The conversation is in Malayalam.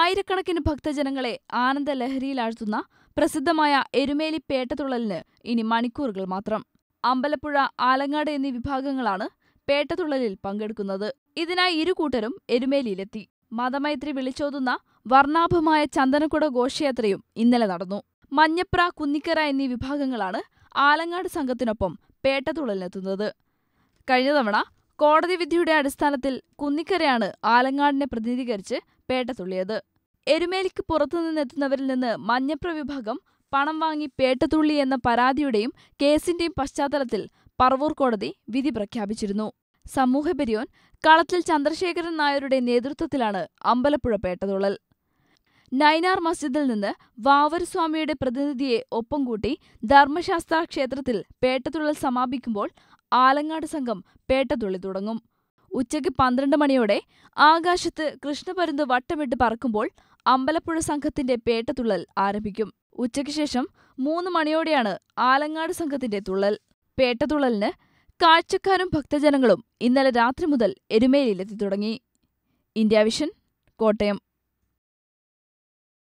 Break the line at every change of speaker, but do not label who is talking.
ആയിരക്കണക്കിന് ഭക്തജനങ്ങളെ ആനന്ദലഹരിയിലാഴ്ത്തുന്ന പ്രസിദ്ധമായ എരുമേലി പേട്ടതുള്ളലിന് ഇനി മണിക്കൂറുകൾ മാത്രം അമ്പലപ്പുഴ ആലങ്ങാട് എന്നീ വിഭാഗങ്ങളാണ് പേട്ടതുള്ളലിൽ പങ്കെടുക്കുന്നത് ഇതിനായി ഇരുകൂട്ടരും എരുമേലിയിലെത്തി മതമൈത്രി വിളിച്ചോതുന്ന വർണ്ണാഭമായ ചന്ദനക്കുട ഘോഷയാത്രയും ഇന്നലെ നടന്നു മഞ്ഞപ്ര കുന്നിക്കര എന്നീ വിഭാഗങ്ങളാണ് ആലങ്ങാട് സംഘത്തിനൊപ്പം പേട്ടതുള്ളലിനെത്തുന്നത് കഴിഞ്ഞ തവണ കോടതി വിധിയുടെ അടിസ്ഥാനത്തിൽ കുന്നിക്കരയാണ് ആലങ്ങാടിനെ പ്രതിനിധീകരിച്ച് പേട്ട തുള്ളിയത് എരുമേലിക്ക് പുറത്തുനിന്നെത്തുന്നവരിൽ നിന്ന് മഞ്ഞപ്ര വിഭാഗം പണം വാങ്ങി പേട്ടതുള്ളി എന്ന പരാതിയുടെയും കേസിന്റെയും പശ്ചാത്തലത്തിൽ പറവൂർ കോടതി വിധി പ്രഖ്യാപിച്ചിരുന്നു സമൂഹപെരിയോൻ കളത്തിൽ ചന്ദ്രശേഖരൻ നായരുടെ നേതൃത്വത്തിലാണ് അമ്പലപ്പുഴ പേട്ടതുള്ളൽ നൈനാർ മസ്ജിദിൽ നിന്ന് വാവരസ്വാമിയുടെ പ്രതിനിധിയെ ഒപ്പം കൂട്ടി ധർമ്മശാസ്ത്ര ക്ഷേത്രത്തിൽ പേട്ടതുള്ളൽ സമാപിക്കുമ്പോൾ ആലങ്ങാട് സംഘം പേട്ടതുള്ളി തുടങ്ങും ഉച്ചയ്ക്ക് പന്ത്രണ്ട് മണിയോടെ ആകാശത്ത് കൃഷ്ണപരുന്ത് വട്ടമിട്ട് പറക്കുമ്പോൾ അമ്പലപ്പുഴ സംഘത്തിന്റെ പേട്ടതുള്ളൽ ആരംഭിക്കും ഉച്ചയ്ക്ക് ശേഷം മൂന്ന് മണിയോടെയാണ് ആലങ്ങാട് സംഘത്തിന്റെ തുള്ളൽ പേട്ടതുള്ളലിന് കാഴ്ചക്കാരും ഭക്തജനങ്ങളും ഇന്നലെ രാത്രി മുതൽ എരുമേലിയിലെത്തി തുടങ്ങി ഇന്ത്യ വിഷൻ കോട്ടയം